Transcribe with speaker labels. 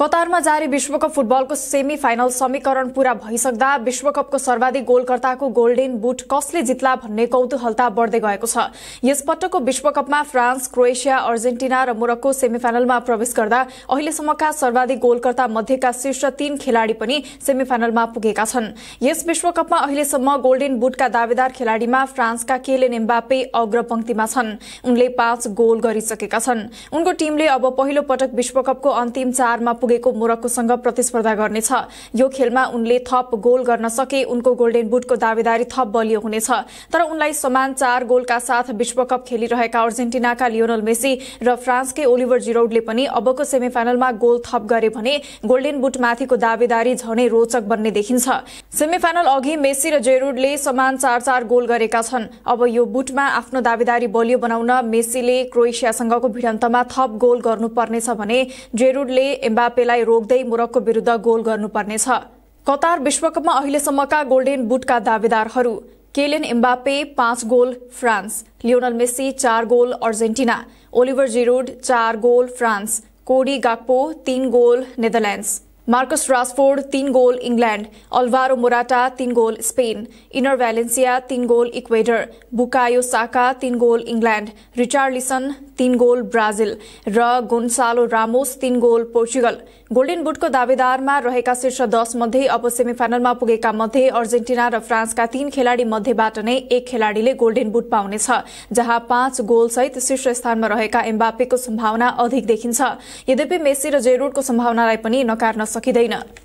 Speaker 1: कतारमा जारी विश्वकप फुटबलको सेमी फाइनल समीकरण पूरा भइसक्दा विश्वकपको सर्वाधिक गोलकर्ताको गोल्डेन बुट कसले जित्ला भन्ने कौतूहलता बढ्दै गएको छ यसपटकको विश्वकपमा फ्रान्स क्रोएसिया अर्जेन्टिना र मोरक्को सेमीफाइनलमा प्रवेश गर्दा अहिलेसम्मका सर्वाधिक गोलकर्ता मध्येका शीर्ष तीन खेलाड़ी पनि सेमी फाइनलमा पुगेका छन् यस विश्वकपमा अहिलेसम्म गोल्डेन बुटका दावेदार खेलाड़ीमा फ्रान्सका केले नेम्बापे अग्रपंक्तिमा छन् उनले पाँच गोल गरिसकेका छन् उनको टीमले अब पहिलो पटक विश्वकपको अन्तिम चारमा पुगेको मोरक्कोसँग प्रतिस्पर्धा गर्नेछ यो खेलमा उनले थप गोल गर्न सके उनको गोल्डेन बुटको दावेदारी थप बलियो हुनेछ तर उनलाई समान चार गोलका साथ विश्वकप खेलिरहेका अर्जेन्टिनाका लियोनल मेसी र फ्रान्सकै ओलिभर जिरोडले पनि अबको सेमिफाइनलमा गोल थप गरे भने गोल्डेन बुटमाथिको दावेदारी झनै रोचक बन्ने देखिन्छ सेमिफाइनल अघि मेसी र जेरोडले समान चार चार गोल गरेका छन् अब यो बुटमा आफ्नो दावेदारी बलियो बनाउन मेसीले क्रोएसियासँगको भिडन्तमा थप गोल गर्नुपर्नेछ भने जेरुडले एम्बा एम्बापेलाई रोक्दै मोरक्को विरुद्ध गोल गर्नुपर्नेछ कतार विश्वकपमा अहिलेसम्मका गोल्डेन बुटका दावेदारहरू केलेन एम्बापे पाँच गोल फ्रान्स लियोनल मेस्सी चार गोल अर्जेन्टिना ओलिभर जिरोड चार गोल फ्रान्स कोडी गाक्पो तीन गोल नेदरल्याण्ड्स मार्कस रासफोर्ड तीन गोल इङ्ल्याण्ड अल्भारो मोराटा तीन गोल स्पेन इनर भ्यालेन्सिया तीन गोल इक्वेडर बुकायो साका तीन गोल रिचार्ड लिसन तीन गोल ब्राजिल र गोन्सालो रामोस तीन गोल पोर्चुगल गोल्डेन बुटको दावेदारमा रहेका शीर्ष दस मध्ये अब सेमिफाइनलमा पुगेका मध्ये अर्जेन्टिना र फ्रान्सका तीन खेलाड़ी मध्येबाट नै एक खेलाड़ीले गोल्डेन बुट पाउनेछ जहाँ पाँच गोलसहित शीर्ष स्थानमा रहेका एम्बापेको सम्भावना अधिक देखिन्छ यद्यपि मेसी र जेरोडको सम्भावनालाई पनि नकार्न सकिँदैन